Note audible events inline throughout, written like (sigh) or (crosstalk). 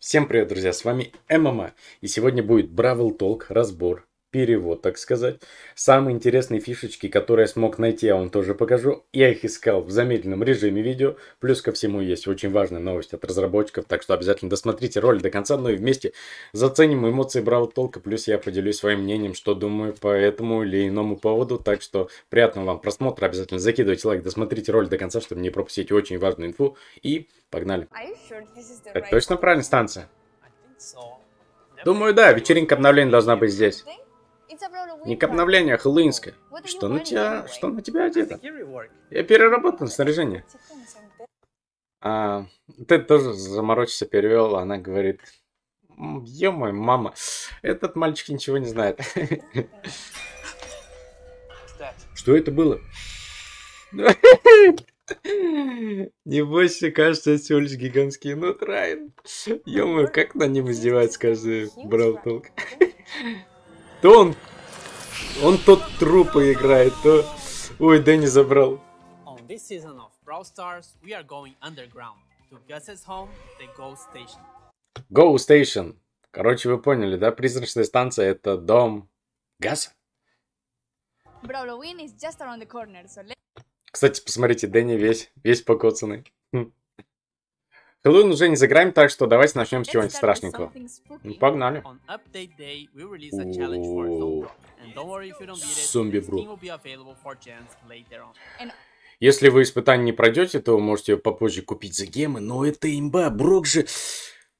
Всем привет, друзья, с вами ММА, и сегодня будет Бравл Толк разбор перевод, так сказать. Самые интересные фишечки, которые я смог найти, я вам тоже покажу. Я их искал в замедленном режиме видео. Плюс ко всему есть очень важная новость от разработчиков, так что обязательно досмотрите ролик до конца, но ну и вместе заценим эмоции Браво Толка. Плюс я поделюсь своим мнением, что думаю по этому или иному поводу. Так что приятного вам просмотра, обязательно закидывайте лайк, досмотрите ролик до конца, чтобы не пропустить очень важную инфу. И погнали. А sure right... Это точно правильная станция? So. Думаю, да, вечеринка обновлений должна быть здесь. Не к обновлению, а Хэллоуинское. Что на тебя, что на тебя одето? Я переработан снаряжение. А, Тед тоже заморочился, перевел, а она говорит, ё-моё, мама, этот мальчик ничего не знает. (laughs) Что это было? (laughs) Не бойся, кажется, это всего лишь гигантский нут, Райан. Ну, ё как на нем издевается каждый Браутолк. То он... Он то трупы играет, то... Ой, Дэнни забрал. Go Station. Короче, вы поняли, да? Призрачная станция — это дом Гаса. Кстати, посмотрите, Дэнни весь, весь покоцанный. Хм. Хэллоуин уже не за грами, так что давайте начнем с чего-нибудь страшненького. Ну, погнали. Зомби вру. Если вы испытание не пройдете, то можете попозже купить за гемы, но это имба, Брок же...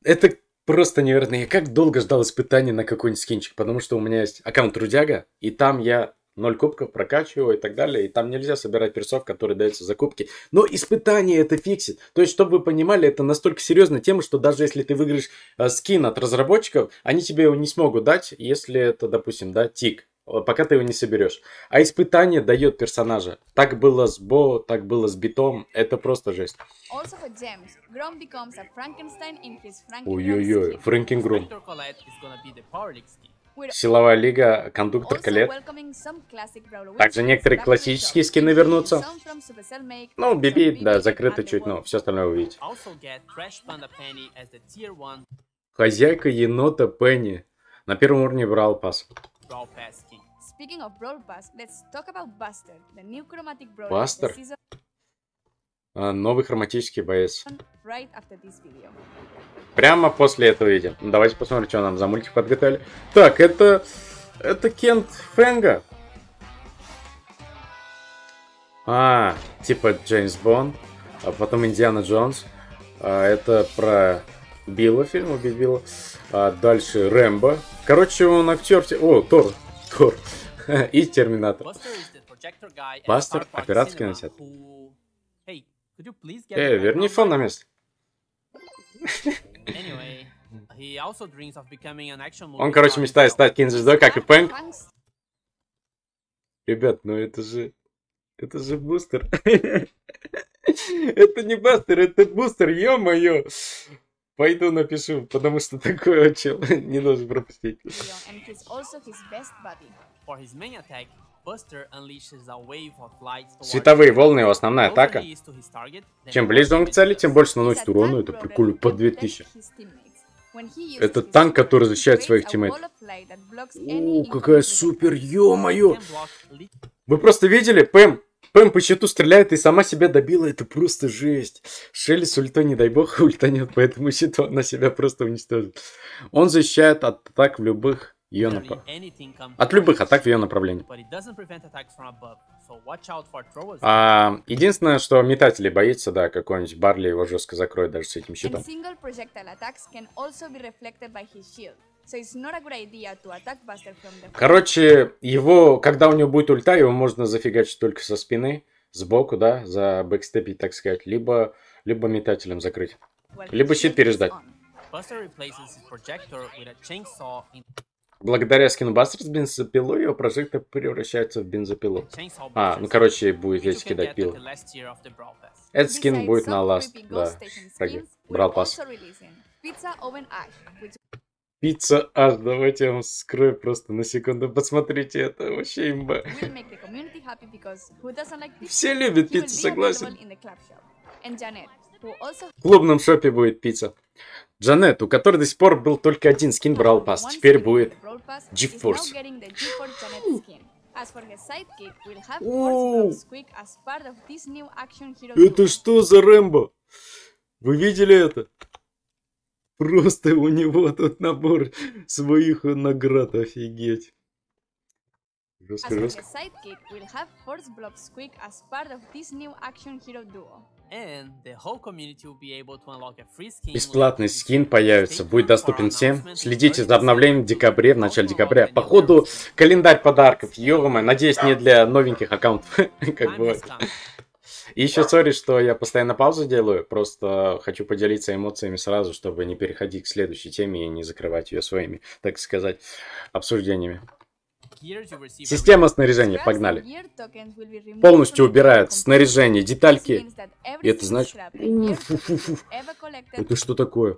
Это просто невероятно. Я как долго ждал испытания на какой-нибудь скинчик, потому что у меня есть аккаунт Трудяга, и там я 0 кубков прокачиваю и так далее. И там нельзя собирать персов, которые даются закупки. Но испытание это фиксит. То есть, чтобы вы понимали, это настолько серьезная тема, что даже если ты выиграешь э, скин от разработчиков, они тебе его не смогут дать, если это, допустим, да, тик э, пока ты его не соберешь. А испытание дает персонажа. Так было с Бо, так было с Битом. Это просто жесть. Ой-ой-ой, Франкингром. Силовая лига, кондуктор колет. Также некоторые классические скины вернутся. Ну, биби, да, закрыто чуть, но все остальное увидите. Хозяйка енота Пенни. На первом уровне брал пас. Speaking а, новый хроматический боец. Right Прямо после этого видео. Ну, давайте посмотрим, что нам за мультик подготовили. Так, это... Это Кент Фэнга. А, типа Джеймс Бонд, а потом Индиана Джонс. А, это про Билла, фильм убить Билла. А дальше Рэмбо. Короче, он актер... О, Тор. Тор. (laughs) И Терминатор. Бастер, операция кинотеатр. Эй, верни фон на место. (laughs) Он, короче, мечтает стать кинозвездой, как и Пэнк. Ребят, ну это же... Это же бустер. (laughs) Это не бастер, это бустер, ё-моё. Пойду напишу, потому что такое чел (laughs) не должен пропустить. Световые волны его основная атака. Чем ближе он к цели, тем больше наносит урона. Это прикольно, по 2000. Это танк, который защищает своих тиммейтов. О, какая супер, ё-моё! Вы просто видели? Пэм, Пэм по счету стреляет и сама себя добила, это просто жесть. Шелли с ультой, не дай бог, (laughs) ульта нет, поэтому счету она себя просто уничтожит. Он защищает от атак в любых ее нап... от любых атак в ее направлении. А, единственное, что метатели боится, да, какой-нибудь Барли его жестко закроет даже с этим щитом. Короче, его, когда у него будет ульта, его можно зафигачить только со спины, сбоку, да, за бэкстепить, так сказать, либо, либо метателем закрыть, либо щит переждать. Благодаря скину Бастерс бензопилу его прожекты превращаются в бензопилу. А, ну короче, будет лезть кидать пилы. Этот скин будет на ласт, да, враги. Брал пас. Пицца аж, давайте я вам скрою просто на секунду, посмотрите, это вообще имба. Все любят пиццу, согласен. В клубном шопе будет пицца. Джанет, у которой до сих пор был только один скин Брал Пас, теперь будет GeForce. (gasps) Это что за Рэмбо? Вы видели это? Просто у него тут набор (laughs) своих наград, офигеть. As a sidekick, we'll have Force Blob Squeak as part of this new action hero duo. Бесплатный скин появится, будет доступен всем. Следите за обновлением в декабре, в начале декабря. Походу, календарь подарков, ё надеюсь, не для новеньких аккаунтов, (laughs) как бывает. И еще сори, что я постоянно паузу делаю, просто хочу поделиться эмоциями сразу, чтобы не переходить к следующей теме и не закрывать ее своими, так сказать, обсуждениями. Система снаряжения, погнали. Полностью убирают снаряжение, детальки. И это значит... Это что такое?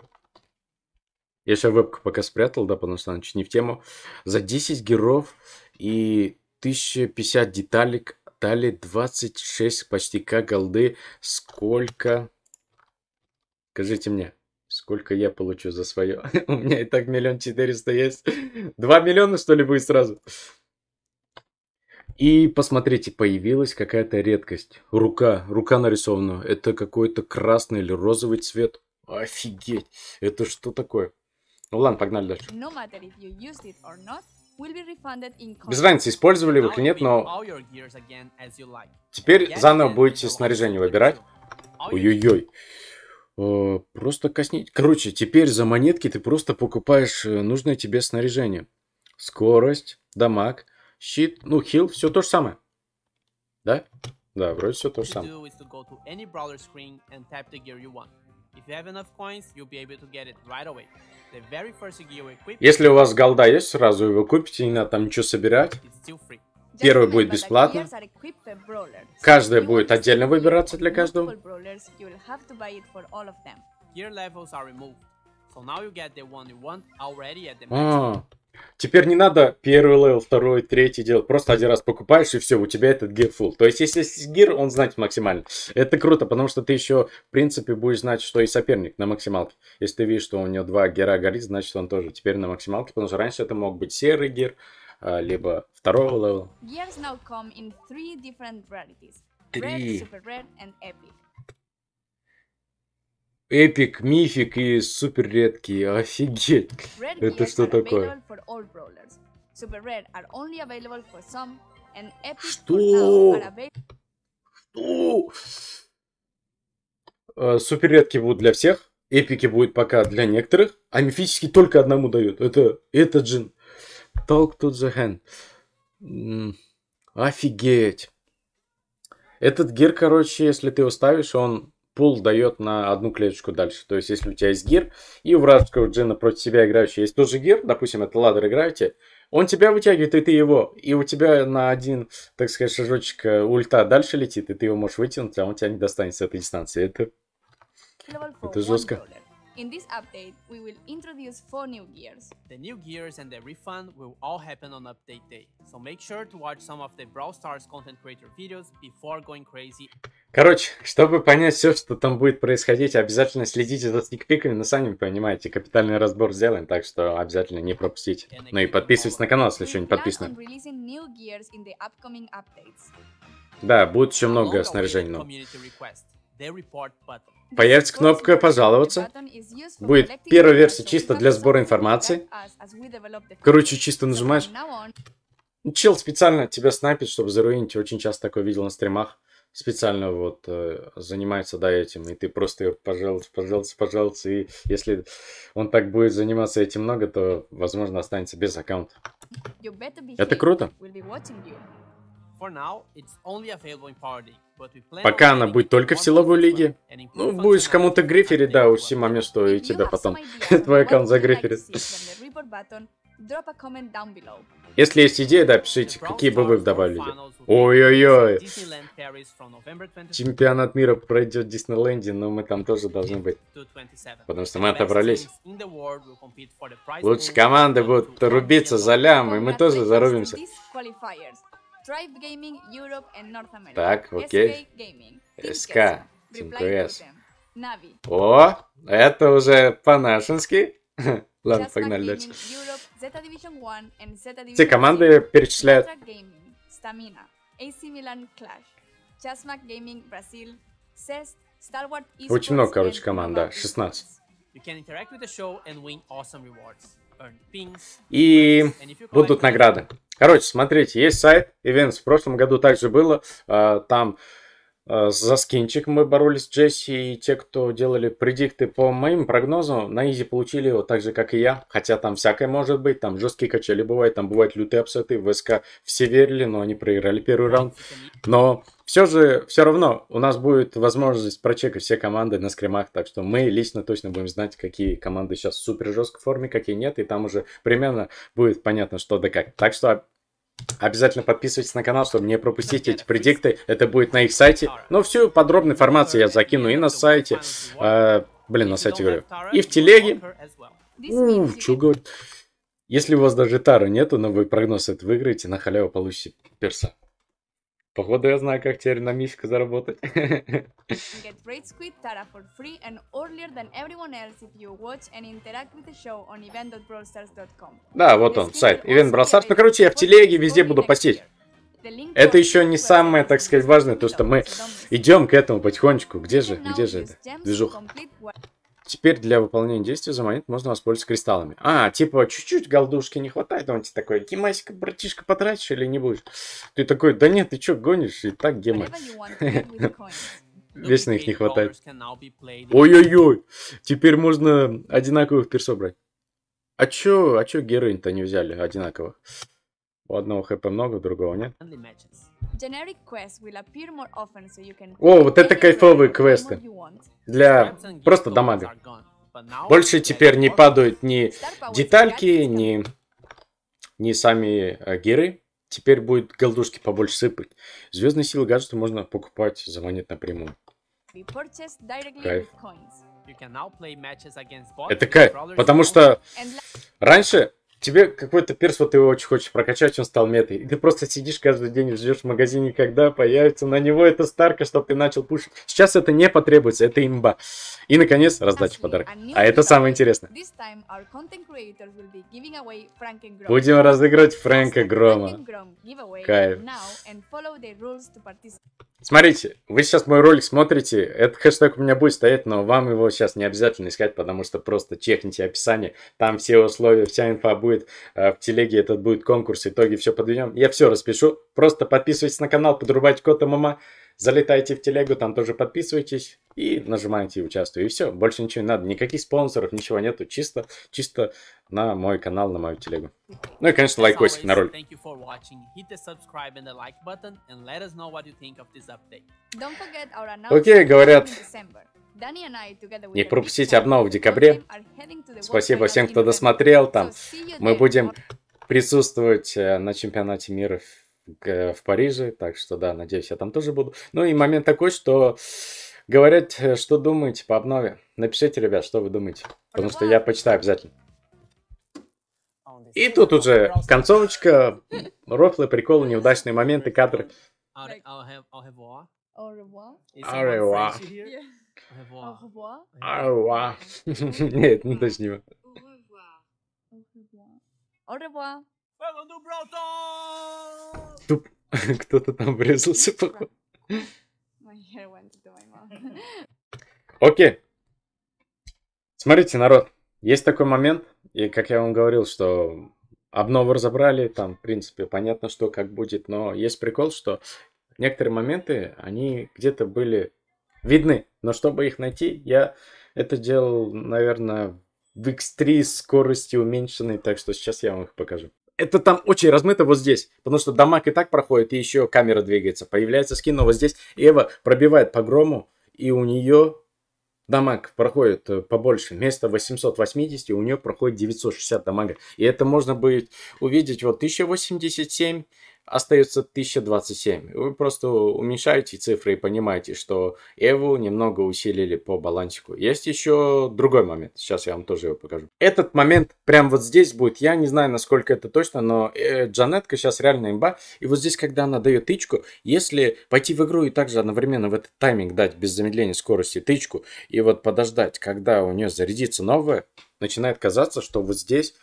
Я сейчас вебку пока спрятал, да, потому что она чуть не в тему. За 10 героев и 1050 деталек дали 26 почти к голды. Сколько? Скажите мне сколько я получу за свое. (laughs) У меня и так миллион четыреста есть. Два миллиона, что ли, будет сразу? И посмотрите, появилась какая-то редкость. Рука, рука нарисована. Это какой-то красный или розовый цвет. Офигеть, это что такое? Ну ладно, погнали дальше. Без разницы, использовали вы или нет, но... Теперь заново будете снаряжение выбирать. Ой-ой-ой. Э, просто коснись. Короче, теперь за монетки ты просто покупаешь э, нужное тебе снаряжение. Скорость, дамаг, щит, ну, хил, все то же самое. Да? Да, вроде все то же самое. Если у вас голда есть, сразу его купите, не надо там ничего собирать. Первый будет бесплатно. Каждая будет отдельно выбираться для каждого. А, теперь не надо первый левел, второй, третий делать. Просто один раз покупаешь и все, у тебя этот гир full. То есть, если есть гир, он знает максимально. Это круто, потому что ты еще, в принципе, будешь знать, что и соперник на максималке. Если ты видишь, что у него два гера горит, значит, он тоже теперь на максималке. Потому что раньше это мог быть серый гир, а, либо второго левела. Gears now come in three different rarities. Три. Rare, super rare and epic. Эпик, мифик и супер редкий. Офигеть. Это что такое? Super rare are only available for some, and epic что? что? Uh, супер редкие будут для всех, эпики будет пока для некоторых, а мифический только одному дают. Это, это джин. Talk to the hand. Офигеть. Этот гир, короче, если ты его ставишь, он пул дает на одну клеточку дальше. То есть, если у тебя есть гир, и у вражеского джина против тебя играющий есть тоже же гир, допустим, это ладер играете, он тебя вытягивает, и ты его, и у тебя на один, так сказать, шажочек э, ульта дальше летит, и ты его можешь вытянуть, а он тебя не достанет с этой дистанции. Это, это жестко. In this update, we will introduce four new gears. The new gears and the refund will all happen on update day, so make sure to watch some of the Brawl Stars content creator videos before going crazy. Короче, чтобы понять все, что там будет происходить, обязательно следите за стикпиками, но сами понимаете, капитальный разбор сделаем, так что обязательно не пропустите. Ну и подписывайтесь на канал, если еще не подписаны. Да, будет еще много снаряжений новых. Появится кнопка «Пожаловаться». Будет первая версия чисто для сбора информации. Короче, чисто нажимаешь. Чел специально тебя снайпит, чтобы заруинить. Очень часто такое видел на стримах. Специально вот э, занимается, да, этим. И ты просто пожалуйста, пожалуйста, пожалуйста. И если он так будет заниматься этим много, то, возможно, останется без аккаунта. Это круто. Пока она будет только в силовой лиге. Ну, будешь кому-то гриферить, да, уси маме, что и тебя потом (laughs) твой аккаунт загриферит. Если есть идея, да, пишите, какие бы вы добавили. Ой-ой-ой. Чемпионат мира пройдет в Диснейленде, но мы там тоже должны быть. Потому что мы отобрались. Лучшие команды будут рубиться за лям, и мы тоже зарубимся. Drive Gaming Europe and North America. Так, окей. SK Gaming. SK. TeamQS. Navi. О, это уже по-нашенски. Ладно, погнали дальше. Все команды перечисляют. Stamina, AC Milan Clash, Chasmac Gaming Brazil, CEST, Star Wars Esports, Очень много, короче, команд, да, 16. И будут награды. Короче, смотрите, есть сайт Events. В прошлом году также было. А, там а, за скинчик мы боролись с Джесси, и те, кто делали предикты по моим прогнозам, на Изи получили его так же, как и я. Хотя там всякое может быть, там жесткие качели бывают, там бывают лютые апсеты, в СК все верили, но они проиграли первый раунд. Но все же, все равно у нас будет возможность прочекать все команды на скримах, так что мы лично точно будем знать, какие команды сейчас в супер жесткой форме, какие нет, и там уже примерно будет понятно, что да как. Так что Обязательно подписывайтесь на канал, чтобы не пропустить эти предикты. Это будет на их сайте. Но всю подробную информацию я закину и на сайте. Э, блин, на сайте говорю. И в телеге. Ну, что говорит. Если у вас даже тары нету, но вы прогноз это выиграете, на халяву получите перса. Походу, я знаю, как теперь на мишка заработать. Да, вот он, сайт. Event Brawlstars. Ну, короче, я в телеге везде буду постить. Это еще не самое, так сказать, важное, то, что мы идем к этому потихонечку. Где же, где же это? Движуха. Теперь для выполнения действия за монет можно воспользоваться кристаллами. А, типа, чуть-чуть голдушки не хватает, он тебе такой, гемасика, братишка, потратишь или не будешь? Ты такой, да нет, ты чё гонишь, и так гема. (laughs) Вечно их не хватает. Ой-ой-ой, теперь можно одинаковых персо брать. А чё, а чё героинь-то не взяли одинаковых? У одного хп много, у другого нет. О, вот это кайфовые квесты. Для просто дамага. Больше теперь не падают ни детальки, ни, ни сами э, гиры. Теперь будет голдушки побольше сыпать. Звездные силы гаджеты можно покупать за монет напрямую. Кайф. Это кайф, потому что раньше тебе какой-то перс, вот ты его очень хочешь прокачать, он стал метой. И ты просто сидишь каждый день, и ждешь в магазине, когда появится на него эта старка, чтобы ты начал пушить. Сейчас это не потребуется, это имба. И, наконец, раздача подарка. А, а это самое э, интересное. Будем разыгрывать Фрэнка Грома. Кайф. Смотрите, вы сейчас мой ролик смотрите, этот хэштег у меня будет стоять, но вам его сейчас не обязательно искать, потому что просто чекните описание, там все условия, вся инфа будет, э, в телеге этот будет конкурс, итоги все подведем. Я все распишу, просто подписывайтесь на канал, подрубайте кота мама. Залетайте в телегу, там тоже подписывайтесь и нажимаете участвуй. И все, больше ничего не надо, никаких спонсоров, ничего нету, чисто, чисто на мой канал, на мою телегу. Ну и, конечно, лайкосик на ролик. Окей, говорят, не пропустите обнову в декабре. Спасибо всем, кто досмотрел там. Мы будем присутствовать э, на чемпионате мира Э, в Париже, так что да, надеюсь, я там тоже буду. Ну и момент такой, что говорят, э, что думаете по обнове. Напишите, ребят, что вы думаете, потому что я почитаю обязательно. И тут уже концовочка, рофлы, приколы, неудачные моменты, кадры. Арева. Арева. (laughs) Нет, ну точнее. Au revoir. Элону Браутон! Туп. (laughs) Кто-то там врезался, типа. походу. Ну, Окей. Okay. Смотрите, народ, есть такой момент, и как я вам говорил, что обнову разобрали, там, в принципе, понятно, что как будет, но есть прикол, что некоторые моменты, они где-то были видны, но чтобы их найти, я это делал, наверное, в X3 скорости уменьшенной, так что сейчас я вам их покажу это там очень размыто вот здесь, потому что дамаг и так проходит, и еще камера двигается. Появляется скин, но вот здесь Эва пробивает по грому, и у нее дамаг проходит э, побольше. Вместо 880 у нее проходит 960 дамага. И это можно будет увидеть вот 1087, остается 1027. Вы просто уменьшаете цифры и понимаете, что Эву немного усилили по балансику. Есть еще другой момент. Сейчас я вам тоже его покажу. Этот момент прям вот здесь будет. Я не знаю, насколько это точно, но э, Джанетка сейчас реально имба. И вот здесь, когда она дает тычку, если пойти в игру и также одновременно в этот тайминг дать без замедления скорости тычку, и вот подождать, когда у нее зарядится новое, начинает казаться, что вот здесь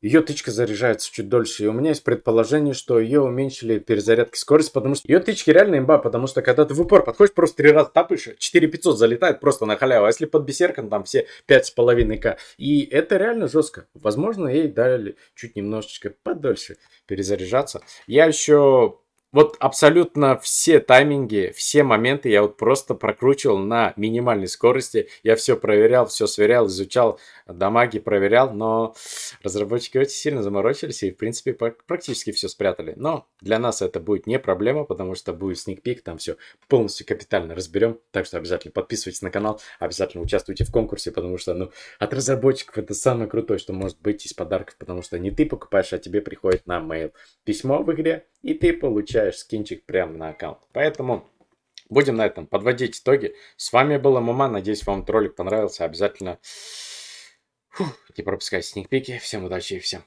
ее тычка заряжается чуть дольше, и у меня есть предположение, что ее уменьшили перезарядки скорость, потому что ее тычки реально имба, потому что когда ты в упор подходишь, просто три раза тапаешь, 4500 залетает просто на халяву, а если под бесерком там все 5,5к. И это реально жестко. Возможно, ей дали чуть немножечко подольше перезаряжаться. Я еще вот абсолютно все тайминги, все моменты я вот просто прокручивал на минимальной скорости. Я все проверял, все сверял, изучал, дамаги проверял, но разработчики очень сильно заморочились и, в принципе, практически все спрятали. Но для нас это будет не проблема, потому что будет сникпик, там все полностью капитально разберем. Так что обязательно подписывайтесь на канал, обязательно участвуйте в конкурсе, потому что, ну, от разработчиков это самое крутое, что может быть из подарков, потому что не ты покупаешь, а тебе приходит на mail письмо в игре, и ты получаешь получаешь скинчик прямо на аккаунт. Поэтому будем на этом подводить итоги. С вами был ММА. Надеюсь, вам этот ролик понравился. Обязательно Фух, не пропускайте сникпики. Всем удачи и всем.